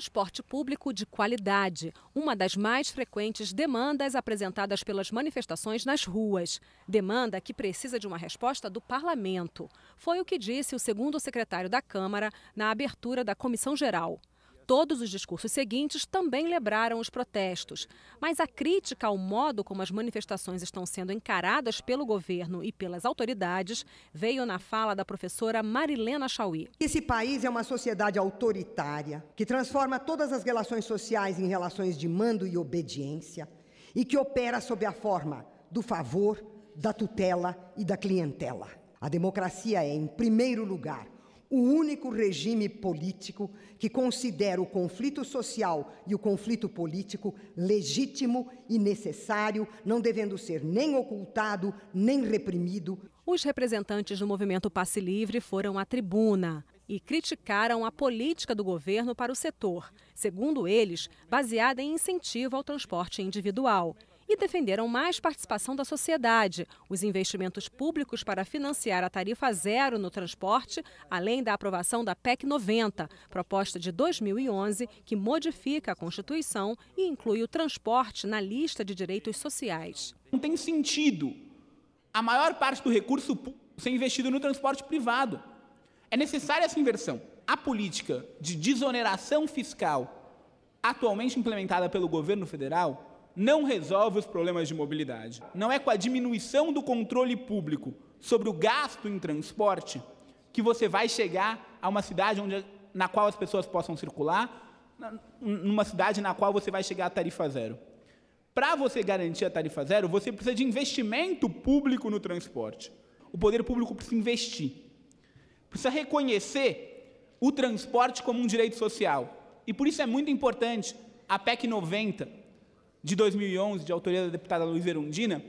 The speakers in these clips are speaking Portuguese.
transporte público de qualidade, uma das mais frequentes demandas apresentadas pelas manifestações nas ruas. Demanda que precisa de uma resposta do parlamento. Foi o que disse o segundo secretário da Câmara na abertura da comissão geral. Todos os discursos seguintes também lembraram os protestos, mas a crítica ao modo como as manifestações estão sendo encaradas pelo governo e pelas autoridades veio na fala da professora Marilena Chauí. Esse país é uma sociedade autoritária que transforma todas as relações sociais em relações de mando e obediência e que opera sob a forma do favor, da tutela e da clientela. A democracia é, em primeiro lugar, o único regime político que considera o conflito social e o conflito político legítimo e necessário, não devendo ser nem ocultado nem reprimido. Os representantes do movimento Passe Livre foram à tribuna e criticaram a política do governo para o setor, segundo eles, baseada em incentivo ao transporte individual e defenderam mais participação da sociedade, os investimentos públicos para financiar a tarifa zero no transporte, além da aprovação da PEC 90, proposta de 2011 que modifica a Constituição e inclui o transporte na lista de direitos sociais. Não tem sentido a maior parte do recurso ser investido no transporte privado. É necessária essa inversão. A política de desoneração fiscal atualmente implementada pelo governo federal não resolve os problemas de mobilidade. Não é com a diminuição do controle público sobre o gasto em transporte que você vai chegar a uma cidade onde, na qual as pessoas possam circular, numa cidade na qual você vai chegar a tarifa zero. Para você garantir a tarifa zero, você precisa de investimento público no transporte. O poder público precisa investir. Precisa reconhecer o transporte como um direito social. E por isso é muito importante a PEC 90, de 2011, de autoria da deputada Luiz Erundina,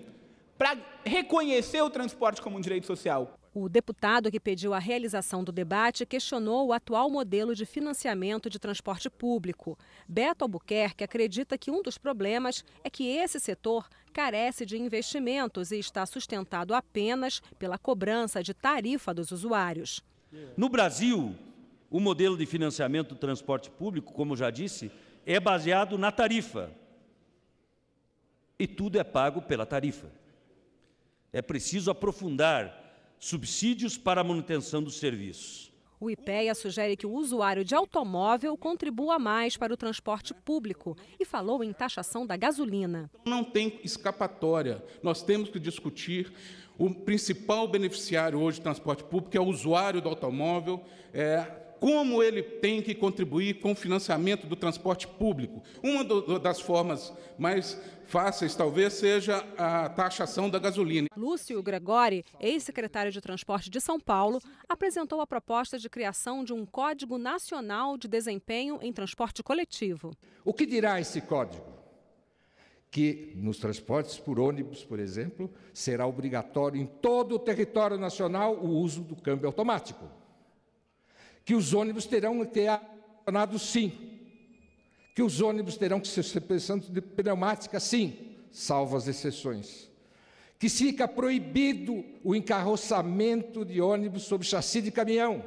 para reconhecer o transporte como um direito social. O deputado que pediu a realização do debate questionou o atual modelo de financiamento de transporte público. Beto Albuquerque acredita que um dos problemas é que esse setor carece de investimentos e está sustentado apenas pela cobrança de tarifa dos usuários. No Brasil, o modelo de financiamento do transporte público, como já disse, é baseado na tarifa e tudo é pago pela tarifa. É preciso aprofundar subsídios para a manutenção dos serviços. O IPEA sugere que o usuário de automóvel contribua mais para o transporte público e falou em taxação da gasolina. Não tem escapatória. Nós temos que discutir. O principal beneficiário hoje do transporte público é o usuário do automóvel, é como ele tem que contribuir com o financiamento do transporte público. Uma do, das formas mais fáceis talvez seja a taxação da gasolina. Lúcio Gregori, ex-secretário de Transporte de São Paulo, apresentou a proposta de criação de um Código Nacional de Desempenho em Transporte Coletivo. O que dirá esse código? que nos transportes por ônibus, por exemplo, será obrigatório em todo o território nacional o uso do câmbio automático que os ônibus terão que ter acionado sim, que os ônibus terão que ser pensando de pneumática sim, salvo as exceções. Que fica proibido o encarroçamento de ônibus sobre chassi de caminhão.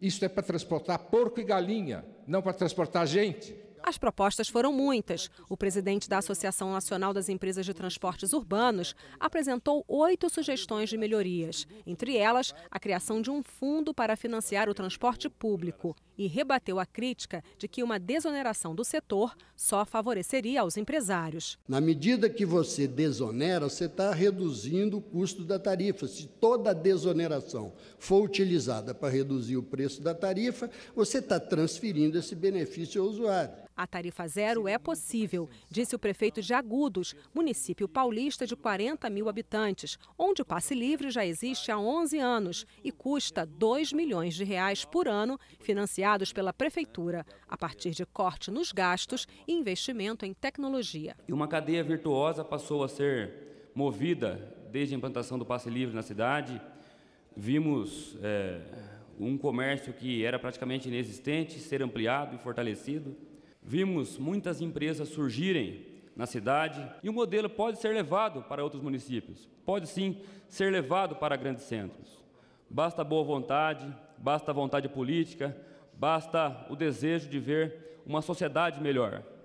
Isso é para transportar porco e galinha, não para transportar gente. As propostas foram muitas. O presidente da Associação Nacional das Empresas de Transportes Urbanos apresentou oito sugestões de melhorias, entre elas a criação de um fundo para financiar o transporte público e rebateu a crítica de que uma desoneração do setor só favoreceria aos empresários. Na medida que você desonera, você está reduzindo o custo da tarifa. Se toda a desoneração for utilizada para reduzir o preço da tarifa, você está transferindo esse benefício ao usuário. A tarifa zero é possível, disse o prefeito de Agudos, município paulista de 40 mil habitantes, onde o passe livre já existe há 11 anos e custa 2 milhões de reais por ano financiado apoiados pela Prefeitura, a partir de corte nos gastos e investimento em tecnologia. E uma cadeia virtuosa passou a ser movida desde a implantação do passe livre na cidade. Vimos é, um comércio que era praticamente inexistente ser ampliado e fortalecido. Vimos muitas empresas surgirem na cidade e o modelo pode ser levado para outros municípios, pode sim ser levado para grandes centros. Basta boa vontade, basta vontade política, Basta o desejo de ver uma sociedade melhor.